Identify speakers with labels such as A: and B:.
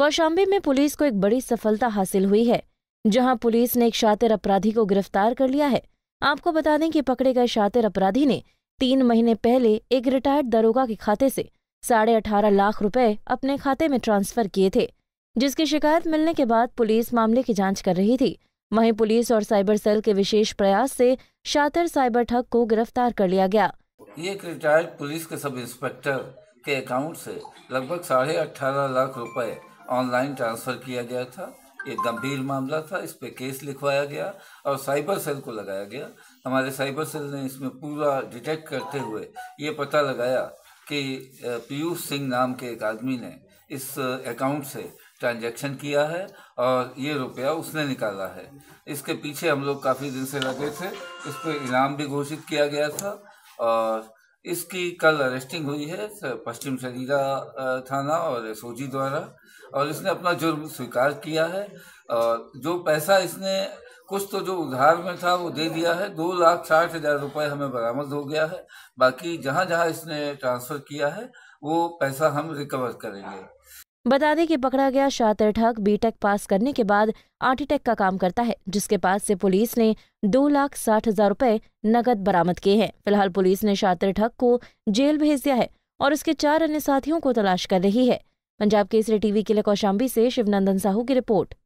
A: कौशाम्बी में पुलिस को एक बड़ी सफलता हासिल हुई है जहां पुलिस ने एक शातिर अपराधी को गिरफ्तार कर लिया है आपको बता दें कि पकड़े गए शातिर अपराधी ने तीन महीने पहले एक रिटायर्ड दरोगा के खाते से साढ़े अठारह लाख रुपए अपने खाते में ट्रांसफर किए थे जिसकी शिकायत मिलने के बाद पुलिस मामले की जांच कर रही थी वहीं पुलिस और साइबर सेल के विशेष प्रयास से शातिर साइबर ठग को गिरफ्तार कर लिया गया
B: एक रिटायर्ड पुलिस के सब इंस्पेक्टर के अकाउंट से लगभग साढ़े अठारह लाख रुपए ऑनलाइन ट्रांसफ़र किया गया था ये गंभीर मामला था इस पर केस लिखवाया गया और साइबर सेल को लगाया गया हमारे साइबर सेल ने इसमें पूरा डिटेक्ट करते हुए ये पता लगाया कि पीयूष सिंह नाम के एक आदमी ने इस अकाउंट से ट्रांजैक्शन किया है और ये रुपया उसने निकाला है इसके पीछे हम लोग काफ़ी दिन से लगे थे इस पर इनाम भी घोषित किया गया था और इसकी कल अरेस्टिंग हुई है पश्चिम शरीरा थाना और सोजी द्वारा और इसने अपना जुर्म स्वीकार किया है और जो पैसा इसने कुछ तो जो उधार में था वो दे दिया है दो लाख साठ हजार रुपए हमें बरामद हो गया है बाकी जहां जहां इसने ट्रांसफर किया है वो पैसा हम रिकवर करेंगे
A: बता दें कि पकड़ा गया शातिर ठग बीटेक पास करने के बाद आर्टिटेक का काम करता है जिसके पास से पुलिस ने दो लाख साठ हजार रूपए नकद बरामद किए हैं फिलहाल पुलिस ने शातिर ठग को जेल भेज दिया है और उसके चार अन्य साथियों को तलाश कर रही है पंजाब केसरी टीवी के लिए कौशाम्बी से शिवनंदन साहू की रिपोर्ट